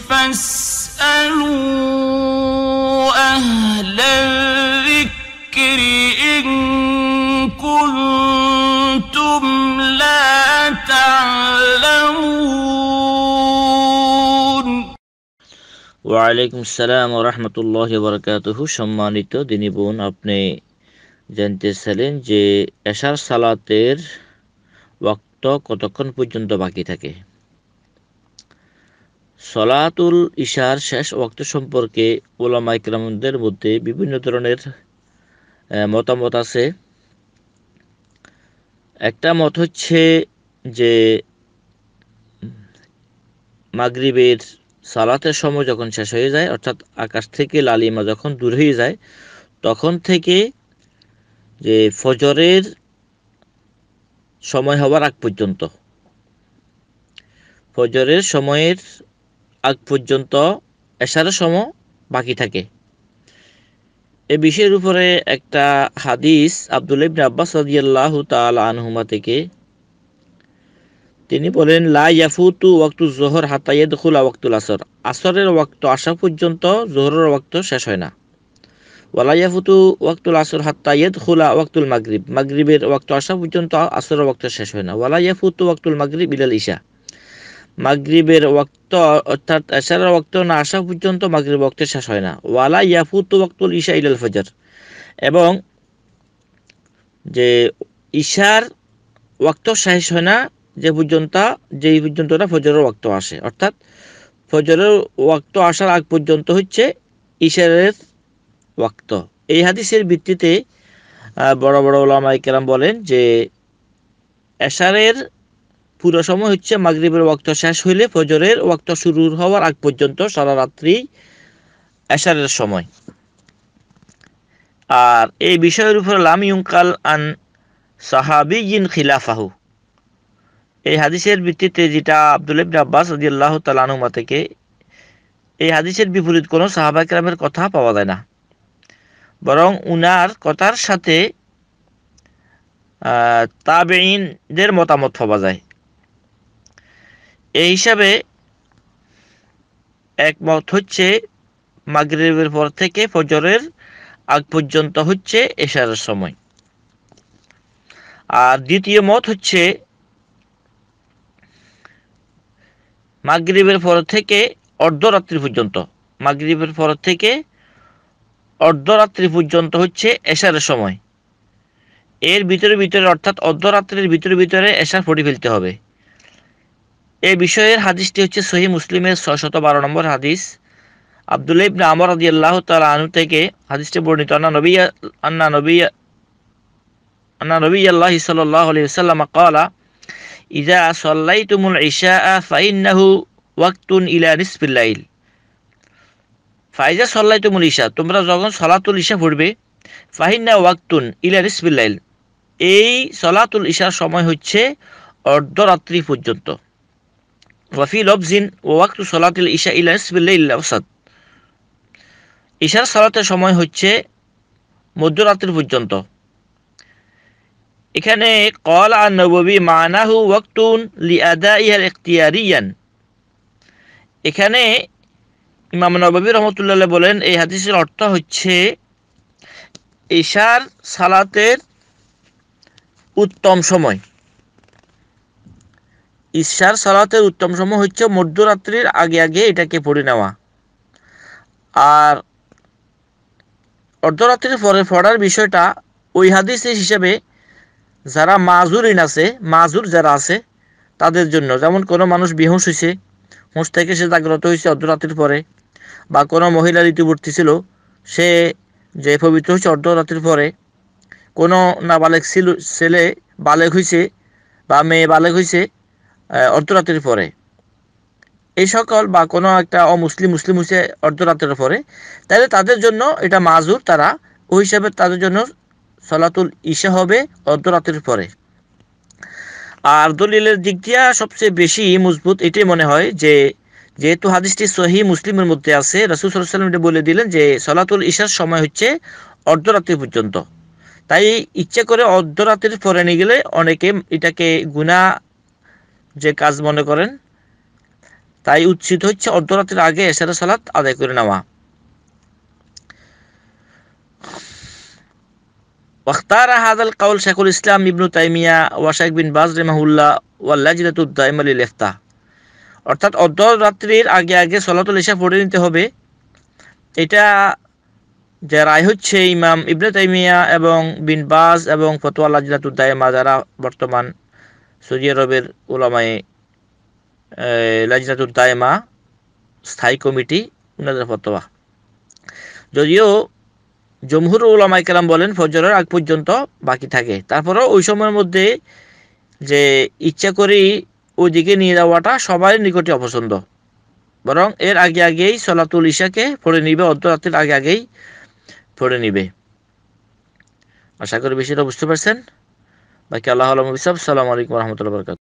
ওয়ালাইকুম সালাম ও রহমতুল্লাহ বরকাতহু সম্মানিত দিনী বোন আপনি জানতেছিলেন যে এশার সালাতের ওয়াক্ত কতক্ষণ পর্যন্ত বাকি থাকে সলাতুল ইশার শেষ ওয়াক্ত সম্পর্কে ওলামা ইকরামদের মধ্যে বিভিন্ন ধরনের মতামত আছে একটা মত হচ্ছে যে মাগরিবের সালাতের সময় যখন শেষ হয়ে যায় অর্থাৎ আকাশ থেকে লালিমা যখন দূর হয়ে যায় তখন থেকে যে ফজরের সময় হওয়ার আগ পর্যন্ত ফজরের সময়ের আগ পর্যন্ত এশারের সম বাকি থাকে এ বিষয়ের উপরে একটা হাদিস আব্দুল ইবনে আব্বাস রাদিয়াল্লাহু তাআলা আনহুমা থেকে তিনি বলেন লা ইয়াফুতু ওয়াক্তু যোহর হাতা ইয়াদখুলা ওয়াক্তুল আসর আসরের ওয়াক্ত আসা পর্যন্ত যোহরের ওয়াক্ত শেষ হয় না ওয়ালা ইয়াফুতু ওয়াক্তুল আসর হাতা ইয়াদখুলা ওয়াক্তুল মাগরিব মাগরিবের ওয়াক্ত আসা পর্যন্ত আসরের ওয়াক্ত শেষ হয় না ওয়ালা ইয়াফুতু ওয়াক্তুল মাগরিব ইলা ইশা মাগরিবের ওয়াক্ত অর্থাৎ এশারের ওয়াক্ত না আসা পর্যন্ত মাগরিব ওয়াক্তের শেষ হয় না ওয়ালা ইয়াফুত ওয়াক্তুল ঈশা ইল ফজর এবং যে ঈশার ওয়াক্ত শেষ হয় না যে পর্যন্ত যেই না ফজরের ওয়াক্ত আসে অর্থাৎ ফজরের ওয়াক্ত আসার আগ পর্যন্ত হচ্ছে ঈশারের ওয়াক্ত এই হাদিসের ভিত্তিতে বড় বড় ওলামাই কেরাম বলেন যে এশারের পুরো সময় হচ্ছে মাগরীবের ওয়াক্ত শেষ হইলে ফজরের ওয়াক্ত শুরু হওয়ার আগ পর্যন্ত সারা রাত্রি এশারের সময় আর এই বিষয়ের উপরে লাম ইউকাল আন সাহাবি ইন খিলাফাহু এই হাদিসের ভিত্তিতে যেটা আব্দুল ইবিন আব্বাস আল্লাহ তালানুমা থেকে এই হাদিসের বিপরীত কোনো সাহাবাকরামের কথা পাওয়া যায় না বরং উনার কথার সাথে তাবেইনদের মতামত পাওয়া যায় এই হিসাবে একমত হচ্ছে মাগরীবের পর থেকে ফজরের আগ পর্যন্ত হচ্ছে এশার সময় আর দ্বিতীয় মত হচ্ছে মাগরীবের পর থেকে অর্ধরাত্রি পর্যন্ত মাগরীবের পর থেকে অর্ধরাত্রি পর্যন্ত হচ্ছে এশারের সময় এর ভিতরে ভিতরে অর্থাৎ অর্ধরাত্রির ভিতরে ভিতরে এশার ফুটে ফেলতে হবে এ বিষয়ের হাদিসটি হচ্ছে সহি মুসলিমের ছশত বারো নম্বর হাদিস আবদুল্লাহ ইবনে আমর আদি আল্লাহ তালা আনু থেকে হাদিসটি বর্ণিত আন্না নবী আন্না নবী আন্না নবী আল্লাহ সাল্লাহ আলি সাল্লাম কলা ইজা সল্লাইতুমুল ইশা ফাইন্নাহু ওয়াক্তুন ইলা নিসফিল্লাইল ফাইজা তুমুল ঈশা তোমরা যখন সলাতুল ইশা পড়বে ফাহিন্না ওয়াক্তুন ইলা নিসফিল্লাইল এই সলাতুল ঈশার সময় হচ্ছে অর্ধরাত্রি পর্যন্ত ওয়াফি লফজিন ওয়াক্তু সলাতিল ইশা ইলাসবিল্লাসাদ ইশার সালাতের সময় হচ্ছে মধ্যরাত্রি পর্যন্ত এখানে কল আর নবী মানাহু ওয়াক্তুন লি আদা ইহার ইয়ান এখানে ইমাম নবাবী রহমতুল্লাহ বলেন এই হাদিসের অর্থ হচ্ছে ইশার সালাতের উত্তম সময় ঈশার সালাতের উত্তম সময় হচ্ছে মধ্যরাত্রির আগে আগে এটাকে পড়ে নেওয়া আর অর্ধরাত্রির পরে পড়ার বিষয়টা ওই হাদিস হিসেবে যারা মাজুরিন আছে মাজুর যারা আছে তাদের জন্য যেমন কোনো মানুষ বেহুশ হয়েছে হুঁশ থেকে সে জাগ্রত হয়েছে অর্ধরাত্রির পরে বা কোনো মহিলা ঋতুবর্তী ছিল সে যে পবিত্র হয়েছে অর্ধরাত্রির পরে কোনো নাবালেক ছিল ছেলে বালেক হয়েছে বা মেয়ে বালেক হয়েছে অর্ধরাত্রির পরে এই সকল বা কোনো একটা অমুসলিম মুসলিম হিসেবে অর্ধরাত্রের পরে তাহলে তাদের জন্য এটা মাজুর তারা ওই হিসাবে তাদের জন্য সলাতুল ইশা হবে অর্ধরাত্রির পরে আর দলিলের দিক দিয়া সবচেয়ে বেশি মজবুত এটাই মনে হয় যে যেহেতু হাদিসটি সহি মুসলিমের মধ্যে আছে রাসুল সাল্লাম এটা বলে দিলেন যে সলাতুল ইসার সময় হচ্ছে অর্ধরাত্রি পর্যন্ত তাই ইচ্ছে করে অর্ধরাত্রির পরে নিয়ে গেলে অনেকে এটাকে গুণা যে কাজ মনে করেন তাই উচিত হচ্ছে অর্ধরাত্রির আগে এসারা সালাত আদায় করে নেওয়া واختار هذا কাউল শেখুল ইসলাম ইবনু তাইমিয়া وشيخ বিন باز رحمه الله واللجنة الدائمة للإفتاء অর্থাৎ অর্ধরাত্রির আগে আগে সলাতুল ইশা পড়ে নিতে হবে এটা যে রায় হচ্ছে ইমাম ইবনে তাইমিয়া এবং বিন বাজ এবং ফতোয়া লাজনাতুদ্দায়মা যারা বর্তমান সৌদি আরবের ওলামায় লাজনাতুল দায়মা স্থায়ী কমিটি উনাদের ফতোয়া যদিও জমহুর উলামাই কালাম বলেন ফজরের আগ পর্যন্ত বাকি থাকে তারপরেও ওই সময়ের মধ্যে যে ইচ্ছা করেই ওইদিকে নিয়ে যাওয়াটা সবার নিকটে অপছন্দ বরং এর আগে আগেই সলাতুল ইশাকে পড়ে নিবে অর্ধরাত্রির আগে আগেই পড়ে নিবে আশা করি বিষয়টা বুঝতে পারছেন বাকি আল্লাহ আলম হিসাব সালামালাইকুম রহমতুল্লাহ বরকাত